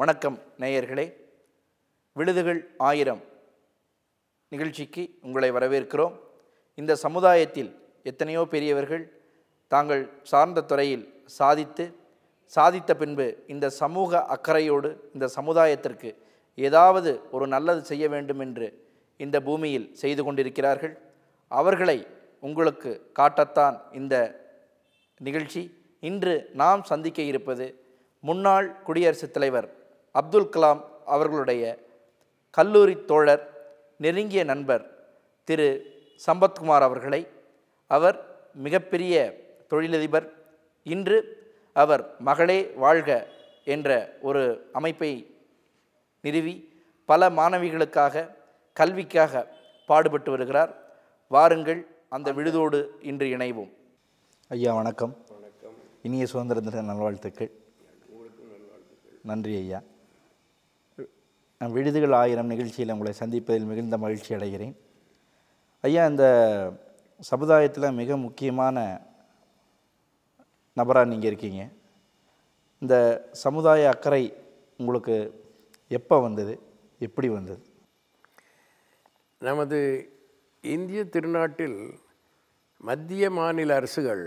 வணக்கம் நேயர்களே விழுதுகள் ஆயிரம் நிகழ்ச்சிக்கு உங்களை வரவேற்கிறோம் இந்த சமுதாயத்தில் எத்தனையோ பெரியவர்கள் தாங்கள் சார்ந்த துறையில் சாதித்து சாதித்த பின்பு இந்த சமூக அக்கறையோடு இந்த சமுதாயத்திற்கு ஏதாவது ஒரு நல்லது செய்ய வேண்டும் என்று இந்த பூமியில் செய்து கொண்டிருக்கிறார்கள் அவர்களை உங்களுக்கு காட்டத்தான் இந்த நிகழ்ச்சி இன்று நாம் சந்திக்க இருப்பது முன்னாள் குடியரசுத் தலைவர் அப்துல் கலாம் அவர்களுடைய கல்லூரி தோழர் நெருங்கிய நண்பர் திரு சம்பத்குமார் அவர்களை அவர் மிகப்பெரிய தொழிலதிபர் இன்று அவர் மகளே வாழ்க என்ற ஒரு அமைப்பை நிறுவி பல மாணவிகளுக்காக கல்விக்காக பாடுபட்டு வருகிறார் வாருங்கள் அந்த விழுதோடு இன்று இணைவோம் ஐயா வணக்கம் வணக்கம் இனிய சுதந்திர தின நல்வாழ்த்துக்கள் நன்றி ஐயா நம் விடுதிகள் ஆயிரம் நிகழ்ச்சியில் உங்களை சந்திப்பதில் மிகுந்த மகிழ்ச்சி அடைகிறேன் ஐயா இந்த சமுதாயத்தில் மிக முக்கியமான நபராக நீங்கள் இருக்கீங்க இந்த சமுதாய அக்கறை உங்களுக்கு எப்போ வந்தது எப்படி வந்தது நமது இந்திய திருநாட்டில் மத்திய மாநில அரசுகள்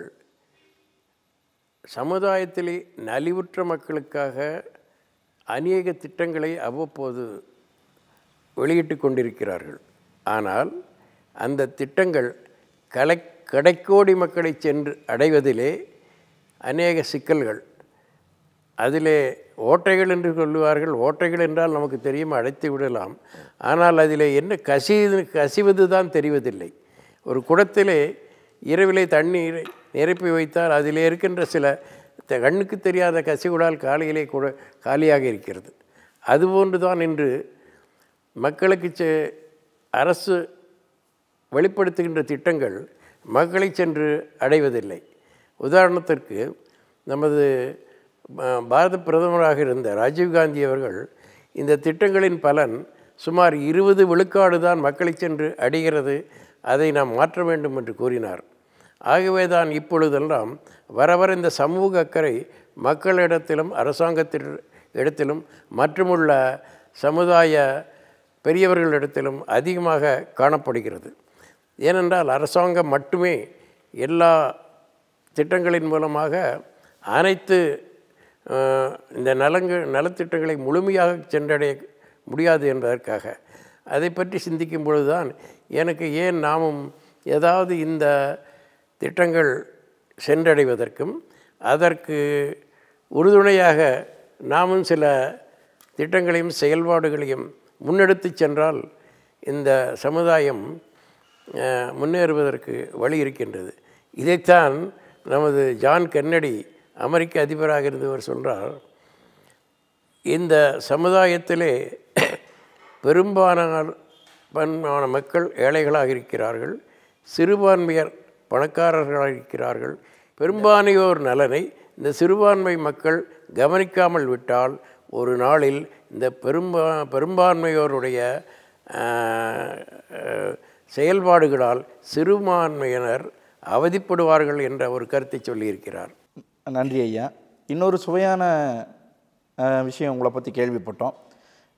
சமுதாயத்திலே நலிவுற்ற மக்களுக்காக அநேக திட்டங்களை அவ்வப்போது வெளியிட்டு கொண்டிருக்கிறார்கள் ஆனால் அந்த திட்டங்கள் கலை கடைக்கோடி மக்களை சென்று அடைவதிலே அநேக சிக்கல்கள் அதிலே ஓட்டைகள் என்று சொல்லுவார்கள் ஓட்டைகள் என்றால் நமக்கு தெரியும் அடைத்து விடலாம் ஆனால் அதில் என்ன கசிது கசிவது தான் தெரிவதில்லை ஒரு குடத்திலே இரவிலே தண்ணீரை நிரப்பி வைத்தால் அதில் இருக்கின்ற சில கண்ணுக்கு தெரியாத கசிவுடால் காலையிலே கூட காலியாக இருக்கிறது அதுபோன்று தான் இன்று மக்களுக்கு செ அரசு வெளிப்படுத்துகின்ற திட்டங்கள் மக்களை சென்று அடைவதில்லை உதாரணத்திற்கு நமது பாரத பிரதமராக இருந்த ராஜீவ்காந்தி அவர்கள் இந்த திட்டங்களின் பலன் சுமார் இருபது விழுக்காடு தான் மக்களை சென்று அடைகிறது அதை நாம் மாற்ற வேண்டும் என்று கூறினார் ஆகவே தான் இப்பொழுதெல்லாம் வர வர இந்த சமூக அக்கறை மக்களிடத்திலும் அரசாங்கத்தில் இடத்திலும் மற்றுமுள்ள சமுதாய பெரியவர்களிடத்திலும் அதிகமாக காணப்படுகிறது ஏனென்றால் அரசாங்கம் மட்டுமே எல்லா திட்டங்களின் மூலமாக அனைத்து இந்த நலங்கள் நலத்திட்டங்களை முழுமையாக சென்றடைய முடியாது என்பதற்காக அதை பற்றி சிந்திக்கும் பொழுதுதான் எனக்கு ஏன் நாமும் ஏதாவது இந்த திட்டங்கள் சென்றடைவதற்கும் அதற்கு உறுதுணையாக நாமும் சில திட்டங்களையும் செயல்பாடுகளையும் முன்னெடுத்து சென்றால் இந்த சமுதாயம் முன்னேறுவதற்கு வழி இருக்கின்றது இதைத்தான் நமது ஜான் கென்னடி அமெரிக்க அதிபராக இருந்தவர் சொல்கிறார் இந்த சமுதாயத்திலே பெரும்பாலான மக்கள் ஏழைகளாக இருக்கிறார்கள் சிறுபான்மையர் இருக்கிறார்கள் பெரும்பான்மையோர் நலனை இந்த சிறுபான்மை மக்கள் கவனிக்காமல் விட்டால் ஒரு நாளில் இந்த பெரும்பா பெரும்பான்மையோருடைய செயல்பாடுகளால் சிறுபான்மையினர் அவதிப்படுவார்கள் என்ற ஒரு கருத்தை சொல்லியிருக்கிறார் நன்றி ஐயா இன்னொரு சுவையான விஷயம் உங்களை பற்றி கேள்விப்பட்டோம்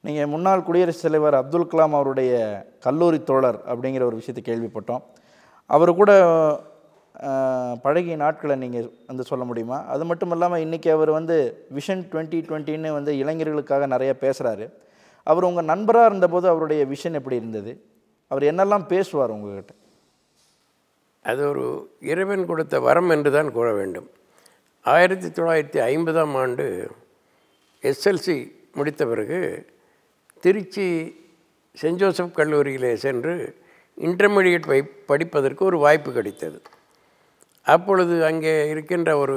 நீங்கள் முன்னாள் குடியரசுத் தலைவர் அப்துல் கலாம் அவருடைய கல்லூரி தோழர் அப்படிங்கிற ஒரு விஷயத்தை கேள்விப்பட்டோம் அவர் கூட பழகிய நாட்களை நீங்கள் வந்து சொல்ல முடியுமா அது மட்டும் இல்லாமல் இன்றைக்கி அவர் வந்து விஷன் டுவெண்ட்டி டுவெண்ட்டின்னு வந்து இளைஞர்களுக்காக நிறைய பேசுகிறாரு அவர் உங்கள் நண்பராக இருந்தபோது அவருடைய விஷன் எப்படி இருந்தது அவர் என்னெல்லாம் பேசுவார் உங்ககிட்ட அது ஒரு இறைவன் கொடுத்த வரம் என்று தான் கூற வேண்டும் ஆயிரத்தி தொள்ளாயிரத்தி ஐம்பதாம் ஆண்டு எஸ்எல்சி முடித்த பிறகு திருச்சி சென்ட் ஜோசப் கல்லூரியிலே சென்று இன்டர்மீடியட் வை படிப்பதற்கு ஒரு வாய்ப்பு கிடைத்தது அப்பொழுது அங்கே இருக்கின்ற ஒரு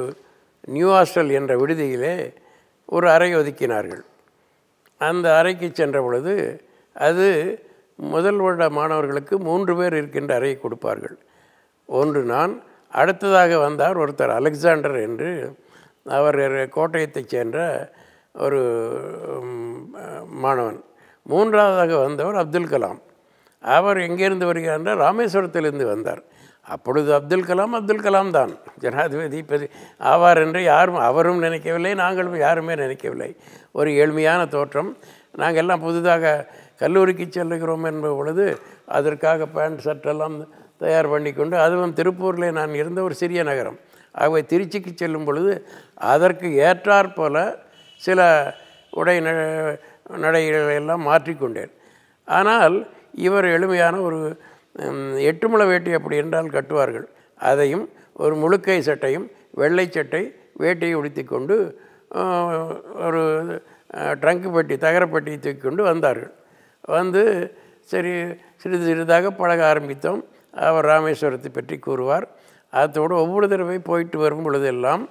நியூ ஹாஸ்டல் என்ற விடுதியிலே ஒரு அறை ஒதுக்கினார்கள் அந்த அறைக்கு சென்ற பொழுது அது முதல் வருட மாணவர்களுக்கு மூன்று பேர் இருக்கின்ற அறையை கொடுப்பார்கள் ஒன்று நான் அடுத்ததாக வந்தார் ஒருத்தர் அலெக்சாண்டர் என்று அவர் கோட்டயத்தைச் சேர்ந்த ஒரு மாணவன் மூன்றாவதாக வந்தவர் அப்துல் கலாம் அவர் எங்கேருந்து வருகிறார் என்றால் ராமேஸ்வரத்திலிருந்து வந்தார் அப்பொழுது அப்துல் கலாம் அப்துல் கலாம் தான் ஜனாதிபதி பதி ஆவார் என்று யாரும் அவரும் நினைக்கவில்லை நாங்களும் யாருமே நினைக்கவில்லை ஒரு ஏழ்மையான தோற்றம் நாங்கள் எல்லாம் புதிதாக கல்லூரிக்கு செல்லுகிறோம் என்ப பொழுது அதற்காக பேண்ட் எல்லாம் தயார் பண்ணி கொண்டு அதுவும் திருப்பூரில் நான் இருந்த ஒரு சிறிய நகரம் ஆகவே திருச்சிக்கு செல்லும் பொழுது அதற்கு ஏற்றாற் போல சில உடை நடைகளை எல்லாம் மாற்றிக்கொண்டேன் ஆனால் இவர் எளிமையான ஒரு எட்டுமுள வேட்டி அப்படி என்றால் கட்டுவார்கள் அதையும் ஒரு முழுக்கை சட்டையும் வெள்ளை சட்டை வேட்டியை உடுத்தி கொண்டு ஒரு ட்ரங்கு பெட்டி தகரப்பட்டியை தூக்கி கொண்டு வந்தார்கள் வந்து சரி சிறிது சிறிதாக பழக ஆரம்பித்தோம் அவர் ராமேஸ்வரத்தை பற்றி கூறுவார் அதோடு ஒவ்வொரு தடவை போயிட்டு வரும் பொழுதெல்லாம்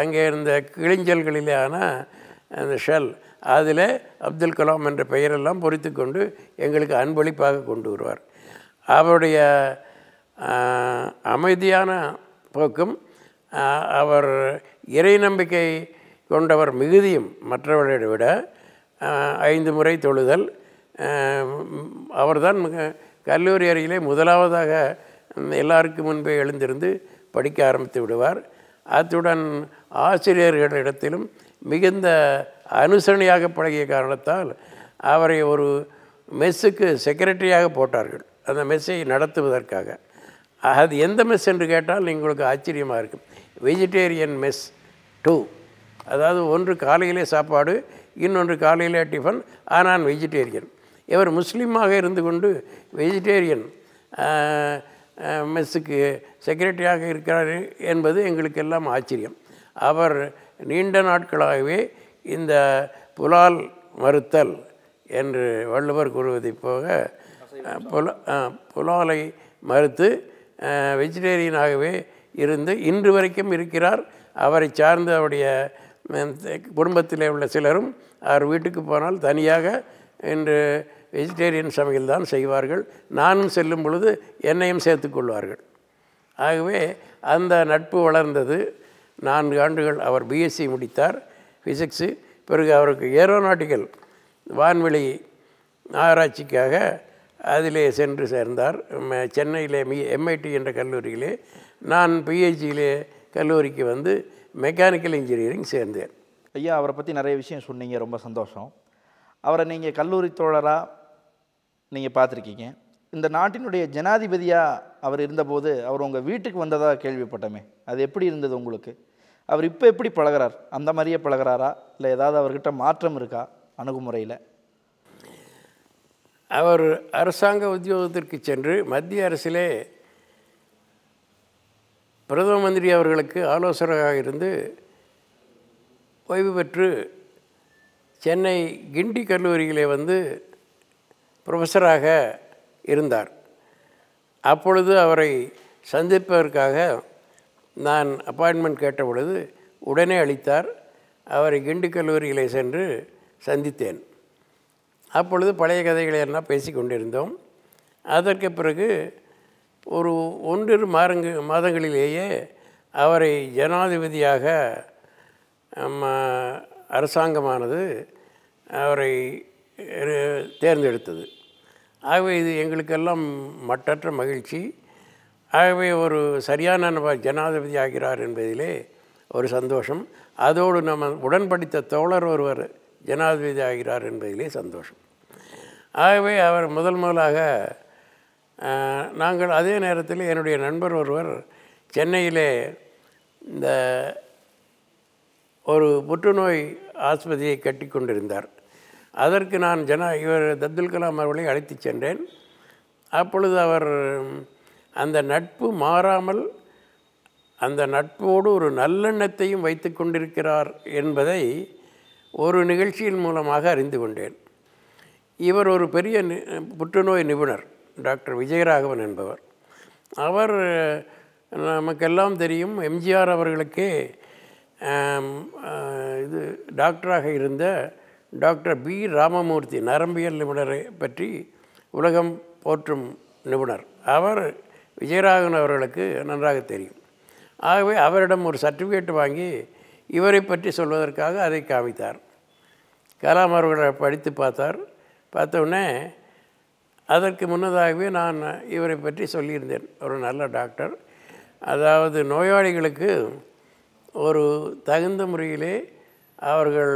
அங்கே இருந்த கிழிஞ்சல்களிலான அந்த ஷெல் அதில் அப்துல் கலாம் என்ற பெயரெல்லாம் பொறித்து கொண்டு எங்களுக்கு அன்பளிப்பாக கொண்டு வருவார் அவருடைய அமைதியான போக்கும் அவர் இறை நம்பிக்கை கொண்டவர் மிகுதியும் மற்றவர்களை விட ஐந்து முறை தொழுதல் அவர்தான் மிக கல்லூரி அறையிலே முதலாவதாக எல்லாருக்கும் முன்பே எழுந்திருந்து படிக்க ஆரம்பித்து விடுவார் அத்துடன் ஆசிரியர்களிடத்திலும் மிகுந்த அனுசரணையாக பழகிய காரணத்தால் அவரை ஒரு மெஸ்ஸுக்கு செக்ரட்டரியாக போட்டார்கள் அந்த மெஸ்ஸை நடத்துவதற்காக அது எந்த மெஸ் என்று கேட்டால் எங்களுக்கு ஆச்சரியமாக இருக்கும் வெஜிடேரியன் மெஸ் டூ அதாவது ஒன்று காலையிலே சாப்பாடு இன்னொன்று காலையிலே டிஃபன் ஆனால் வெஜிடேரியன் இவர் முஸ்லீமாக இருந்து கொண்டு வெஜிடேரியன் மெஸ்ஸுக்கு செக்ரட்டரியாக இருக்கிறார் என்பது எங்களுக்கெல்லாம் ஆச்சரியம் அவர் நீண்ட நாட்களாகவே இந்த புலால் மறுத்தல் என்று வள்ளுவர் கூறுவதைப் போக புல புலாலை மறுத்து வெஜிடேரியனாகவே இருந்து இன்று வரைக்கும் இருக்கிறார் அவரை சார்ந்த அவருடைய குடும்பத்தில் உள்ள சிலரும் அவர் வீட்டுக்கு போனால் தனியாக இன்று வெஜிடேரியன் சமையல் தான் செய்வார்கள் நானும் செல்லும் பொழுது என்னையும் சேர்த்துக்கொள்வார்கள் ஆகவே அந்த நட்பு வளர்ந்தது நான்கு ஆண்டுகள் அவர் பிஎஸ்சி முடித்தார் ஃபிசிக்ஸு பிறகு அவருக்கு ஏரோநாட்டிக்கல் வான்வெளி ஆராய்ச்சிக்காக அதிலே சென்று சேர்ந்தார் சென்னையிலே மி எம்ஐடி என்ற கல்லூரியிலே நான் பிஹெச்சியிலே கல்லூரிக்கு வந்து மெக்கானிக்கல் இன்ஜினியரிங் சேர்ந்தேன் ஐயா அவரை பற்றி நிறைய விஷயம் சொன்னீங்க ரொம்ப சந்தோஷம் அவரை நீங்கள் கல்லூரி தோழராக நீங்கள் பார்த்துருக்கீங்க இந்த நாட்டினுடைய ஜனாதிபதியாக அவர் இருந்தபோது அவர் உங்கள் வீட்டுக்கு வந்ததாக கேள்விப்பட்டோமே அது எப்படி இருந்தது உங்களுக்கு அவர் இப்போ எப்படி பழகிறார் அந்த மாதிரியே பழகிறாரா இல்லை ஏதாவது அவர்கிட்ட மாற்றம் இருக்கா அணுகுமுறையில் அவர் அரசாங்க உத்தியோகத்திற்கு சென்று மத்திய அரசிலே பிரதம மந்திரி அவர்களுக்கு ஆலோசகராக இருந்து ஓய்வு பெற்று சென்னை கிண்டி கல்லூரியிலே வந்து ப்ரொஃபஸராக இருந்தார் அப்பொழுது அவரை சந்திப்பதற்காக நான் அப்பாயின்மெண்ட் கேட்ட பொழுது உடனே அளித்தார் அவரை கிண்டு கல்லூரியில் சென்று சந்தித்தேன் அப்பொழுது பழைய கதைகளை எல்லாம் பேசி கொண்டிருந்தோம் அதற்கு பிறகு ஒரு ஒன்றிரு மாதங்க மாதங்களிலேயே அவரை ஜனாதிபதியாக அரசாங்கமானது அவரை தேர்ந்தெடுத்தது ஆகவே இது எங்களுக்கெல்லாம் மட்டற்ற மகிழ்ச்சி ஆகவே ஒரு சரியான நபர் ஜனாதிபதி ஆகிறார் என்பதிலே ஒரு சந்தோஷம் அதோடு நம்ம உடன்படித்த தோழர் ஒருவர் ஜனாதிபதி ஆகிறார் என்பதிலே சந்தோஷம் ஆகவே அவர் முதல் முதலாக நாங்கள் அதே நேரத்தில் என்னுடைய நண்பர் ஒருவர் சென்னையிலே இந்த ஒரு புற்றுநோய் ஆஸ்பத்திரியை கட்டி கொண்டிருந்தார் அதற்கு நான் ஜனா இவர் அப்துல் கலாம் அவர்களை அழைத்து சென்றேன் அப்பொழுது அவர் அந்த நட்பு மாறாமல் அந்த நட்போடு ஒரு நல்லெண்ணத்தையும் வைத்து கொண்டிருக்கிறார் என்பதை ஒரு நிகழ்ச்சியின் மூலமாக அறிந்து கொண்டேன் இவர் ஒரு பெரிய புற்றுநோய் நிபுணர் டாக்டர் விஜயராகவன் என்பவர் அவர் நமக்கெல்லாம் தெரியும் எம்ஜிஆர் அவர்களுக்கே இது டாக்டராக இருந்த டாக்டர் பி ராமமூர்த்தி நரம்பியல் நிபுணரை பற்றி உலகம் போற்றும் நிபுணர் அவர் விஜயராகவன் அவர்களுக்கு நன்றாக தெரியும் ஆகவே அவரிடம் ஒரு சர்டிஃபிகேட் வாங்கி இவரை பற்றி சொல்வதற்காக அதை காமித்தார் கலாம் அவர்களை படித்து பார்த்தார் பார்த்தவுடனே அதற்கு முன்னதாகவே நான் இவரை பற்றி சொல்லியிருந்தேன் ஒரு நல்ல டாக்டர் அதாவது நோயாளிகளுக்கு ஒரு தகுந்த முறையிலே அவர்கள்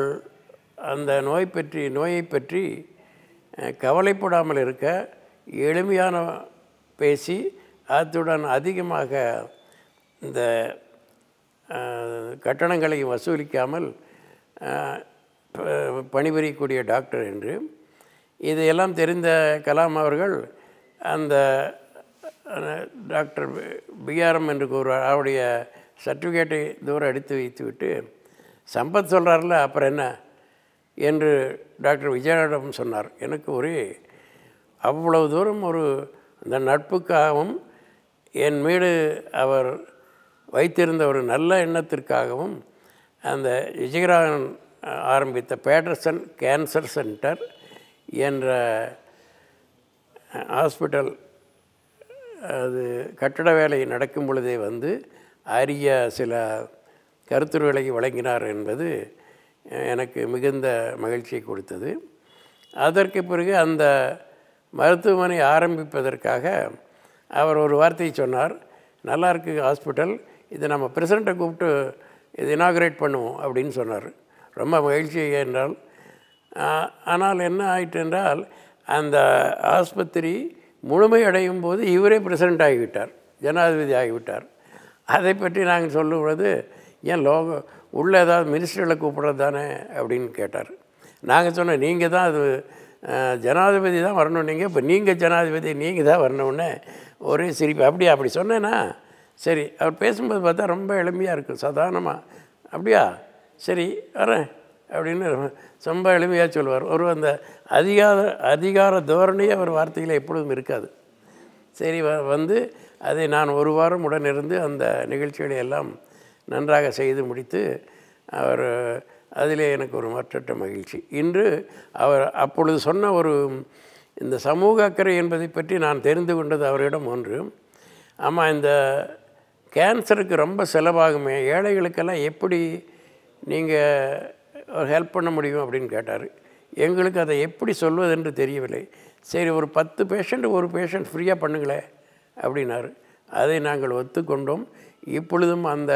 அந்த நோய் பற்றி நோயை பற்றி கவலைப்படாமல் இருக்க எளிமையான பேசி அத்துடன் அதிகமாக இந்த கட்டணங்களை வசூலிக்காமல் பணிபுரியக்கூடிய டாக்டர் என்று இதையெல்லாம் தெரிந்த கலாம் அவர்கள் அந்த டாக்டர் பிஆர்எம் என்று கூறுவார் அவருடைய சர்டிஃபிகேட்டை தூரம் எடுத்து வைத்துவிட்டு சம்பத் சொல்கிறார்ல அப்புறம் என்ன என்று டாக்டர் விஜயனிடம் சொன்னார் எனக்கு ஒரே அவ்வளவு தூரம் ஒரு இந்த நட்புக்காகவும் என் மீது அவர் வைத்திருந்த ஒரு நல்ல எண்ணத்திற்காகவும் அந்த விஜயராகன் ஆரம்பித்த பேட்டர்சன் கேன்சர் சென்டர் என்ற ஹாஸ்பிட்டல் அது கட்டட வேலை நடக்கும் பொழுதே வந்து அரிய சில கருத்துருகளை வழங்கினார் என்பது எனக்கு மிகுந்த மகிழ்ச்சியை கொடுத்தது அதற்கு பிறகு அந்த மருத்துவமனை ஆரம்பிப்பதற்காக அவர் ஒரு வார்த்தையை சொன்னார் நல்லா இருக்குது ஹாஸ்பிட்டல் இதை நம்ம பிரசிடண்ட்டை கூப்பிட்டு இது இனாகிரேட் பண்ணுவோம் அப்படின்னு சொன்னார் ரொம்ப மகிழ்ச்சி என்றால் ஆனால் என்ன ஆயிட்டு என்றால் அந்த ஆஸ்பத்திரி முழுமை அடையும் போது இவரே பிரசிடண்ட் ஆகிவிட்டார் ஜனாதிபதி ஆகிவிட்டார் அதை பற்றி நாங்கள் சொல்லும்பொழுது ஏன் லோக உள்ளே ஏதாவது மினிஸ்டர்களை கூப்பிட்றது தானே அப்படின்னு கேட்டார் நாங்கள் சொன்னோம் நீங்கள் தான் அது ஜனாதிபதி தான் வரணும் நீங்கள் இப்போ நீங்கள் ஜனாதிபதி நீங்கள் தான் வரணுன்னே ஒரே சிரிப்பு அப்படியா அப்படி சொன்னேன்னா சரி அவர் பேசும்போது பார்த்தா ரொம்ப எளிமையாக இருக்கும் சாதாரணமாக அப்படியா சரி வரேன் அப்படின்னு ரொம்ப எளிமையாக சொல்லுவார் ஒரு அந்த அதிகார அதிகார தோரணையே அவர் வார்த்தையில் எப்பொழுதும் இருக்காது சரி வ வந்து அதை நான் ஒரு வாரம் உடனிருந்து அந்த நிகழ்ச்சிகளை எல்லாம் நன்றாக செய்து முடித்து அவர் அதிலே எனக்கு ஒரு மற்றட்ட மகிழ்ச்சி இன்று அவர் அப்பொழுது சொன்ன ஒரு இந்த சமூக அக்கறை என்பதை பற்றி நான் தெரிந்து கொண்டது அவரிடம் ஒன்று ஆமாம் இந்த கேன்சருக்கு ரொம்ப செலவாகுமே ஏழைகளுக்கெல்லாம் எப்படி நீங்கள் ஹெல்ப் பண்ண முடியும் அப்படின்னு கேட்டார் எங்களுக்கு அதை எப்படி சொல்வதென்று தெரியவில்லை சரி ஒரு பத்து பேஷண்ட் ஒரு பேஷண்ட் ஃப்ரீயாக பண்ணுங்களே அப்படின்னாரு அதை நாங்கள் ஒத்துக்கொண்டோம் இப்பொழுதும் அந்த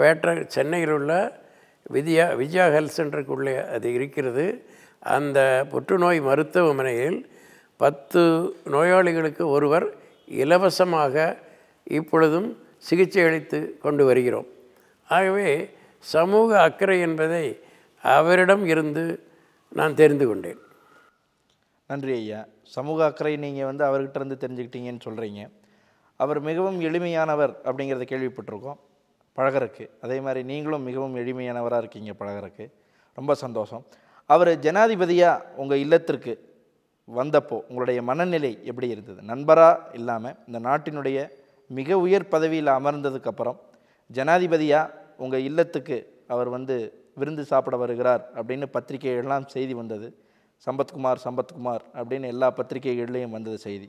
பேட்டர் சென்னையில் உள்ள விஜயா விஜயா ஹெல்த் சென்டருக்குள்ளே அது இருக்கிறது அந்த புற்றுநோய் மருத்துவமனையில் பத்து நோயாளிகளுக்கு ஒருவர் இலவசமாக இப்பொழுதும் சிகிச்சை அளித்து கொண்டு வருகிறோம் ஆகவே சமூக அக்கறை என்பதை அவரிடம் இருந்து நான் தெரிந்து கொண்டேன் நன்றி ஐயா சமூக அக்கறை நீங்கள் வந்து அவர்கிட்ட இருந்து தெரிஞ்சுக்கிட்டீங்கன்னு சொல்கிறீங்க அவர் மிகவும் எளிமையானவர் அப்படிங்கிறத கேள்விப்பட்டிருக்கோம் பழகிறக்கு அதே மாதிரி நீங்களும் மிகவும் எளிமையானவராக இருக்கீங்க பழகிறக்கு ரொம்ப சந்தோஷம் அவர் ஜனாதிபதியாக உங்கள் இல்லத்திற்கு வந்தப்போ உங்களுடைய மனநிலை எப்படி இருந்தது நண்பராக இல்லாமல் இந்த நாட்டினுடைய மிக உயர் பதவியில் அமர்ந்ததுக்கப்புறம் ஜனாதிபதியாக உங்கள் இல்லத்துக்கு அவர் வந்து விருந்து சாப்பிட வருகிறார் அப்படின்னு பத்திரிகைகள்லாம் செய்தி வந்தது சம்பத்குமார் சம்பத்குமார் அப்படின்னு எல்லா பத்திரிகைகள்லேயும் வந்தது செய்தி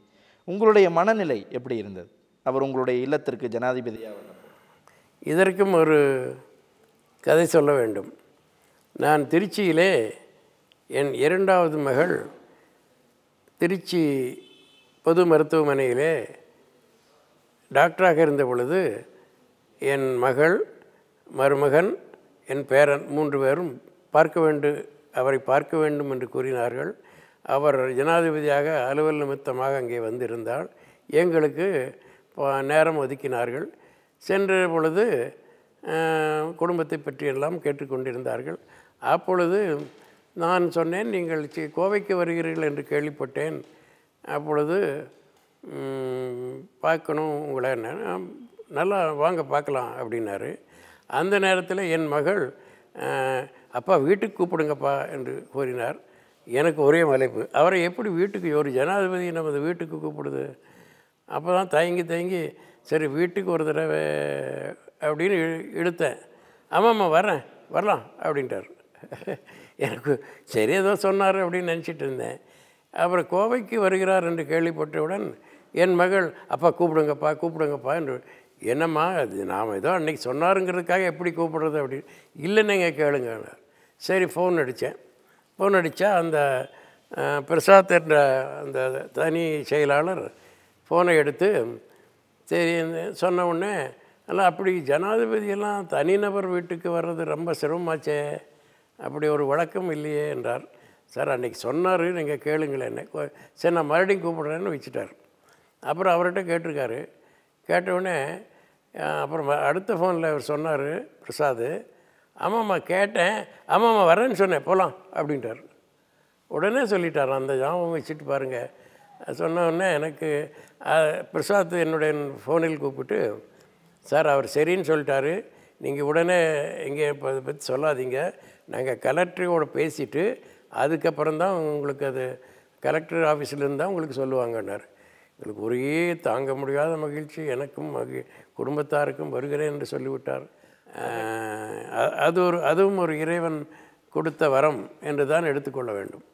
உங்களுடைய மனநிலை எப்படி இருந்தது அவர் உங்களுடைய இல்லத்திற்கு ஜனாதிபதியாக இதற்கும் ஒரு கதை சொல்ல வேண்டும் நான் திருச்சியிலே என் இரண்டாவது மகள் திருச்சி பொது மருத்துவமனையிலே டாக்டராக இருந்த பொழுது என் மகள் மருமகன் என் பேரன் மூன்று பேரும் பார்க்க வேண்டு அவரை பார்க்க வேண்டும் என்று கூறினார்கள் அவர் ஜனாதிபதியாக அலுவல் நிமித்தமாக அங்கே வந்திருந்தால் எங்களுக்கு நேரம் ஒதுக்கினார்கள் சென்ற பொழுது குடும்பத்தை பற்றியெல்லாம் கேட்டுக்கொண்டிருந்தார்கள் அப்பொழுது நான் சொன்னேன் நீங்கள் கோவைக்கு வருகிறீர்கள் என்று கேள்விப்பட்டேன் அப்பொழுது பார்க்கணும் உங்களை என்ன நல்லா வாங்க பார்க்கலாம் அப்படின்னாரு அந்த நேரத்தில் என் மகள் அப்பா வீட்டுக்கு கூப்பிடுங்கப்பா என்று கூறினார் எனக்கு ஒரே மலைப்பு அவரை எப்படி வீட்டுக்கு ஒரு ஜனாதிபதி நமது வீட்டுக்கு கூப்பிடுது அப்போ தான் தயங்கி தயங்கி சரி வீட்டுக்கு ஒரு தடவை அப்படின்னு இழுத்தேன் ஆமாம்மா வரேன் வரலாம் அப்படின்ட்டார் எனக்கு சரி ஏதோ சொன்னார் அப்படின்னு நினச்சிட்டு இருந்தேன் அப்புறம் கோவைக்கு வருகிறார் என்று கேள்விப்பட்டவுடன் என் மகள் அப்பா கூப்பிடுங்கப்பா கூப்பிடுங்கப்பா என்று என்னம்மா அது நாம் ஏதோ அன்றைக்கி சொன்னாருங்கிறதுக்காக எப்படி கூப்பிடுறது அப்படின்னு இல்லைன்னுங்க கேளுங்க சரி ஃபோன் அடித்தேன் ஃபோன் அடித்தா அந்த பிரசாத் என்ற அந்த தனி செயலாளர் ஃபோனை எடுத்து சரி சொன்ன உடனே எல்லாம் அப்படி ஜனாதிபதியெல்லாம் தனிநபர் வீட்டுக்கு வர்றது ரொம்ப சிரமமாச்சே அப்படி ஒரு வழக்கம் இல்லையே என்றார் சார் அன்றைக்கி சொன்னார் நீங்கள் என்ன சரி நான் மறுபடியும் கூப்பிடுறேன்னு வச்சுட்டார் அப்புறம் அவர்கிட்ட கேட்டிருக்காரு கேட்டவுடனே அப்புறம் அடுத்த ஃபோனில் அவர் சொன்னார் பிரசாத் ஆமாம்மா கேட்டேன் ஆமாம்மா வரேன்னு சொன்னேன் போகலாம் அப்படின்ட்டார் உடனே சொல்லிட்டார் அந்த ஜாமம் வச்சுட்டு பாருங்கள் சொன்னோடனே எனக்கு பிரசாத் என்னுடைய ஃபோனில் கூப்பிட்டு சார் அவர் சரின்னு சொல்லிட்டாரு நீங்கள் உடனே எங்கே இப்போ அதை பற்றி சொல்லாதீங்க நாங்கள் கலெக்டரோட பேசிவிட்டு அதுக்கப்புறம் தான் உங்களுக்கு அது கலெக்டர் ஆஃபீஸ்லேருந்து தான் உங்களுக்கு சொல்லுவாங்கன்னார் எங்களுக்கு ஒரே தாங்க முடியாத மகிழ்ச்சி எனக்கும் மகி குடும்பத்தாருக்கும் வருகிறேன் என்று சொல்லிவிட்டார் அது ஒரு அதுவும் ஒரு இறைவன் கொடுத்த வரம் என்று தான் எடுத்துக்கொள்ள வேண்டும்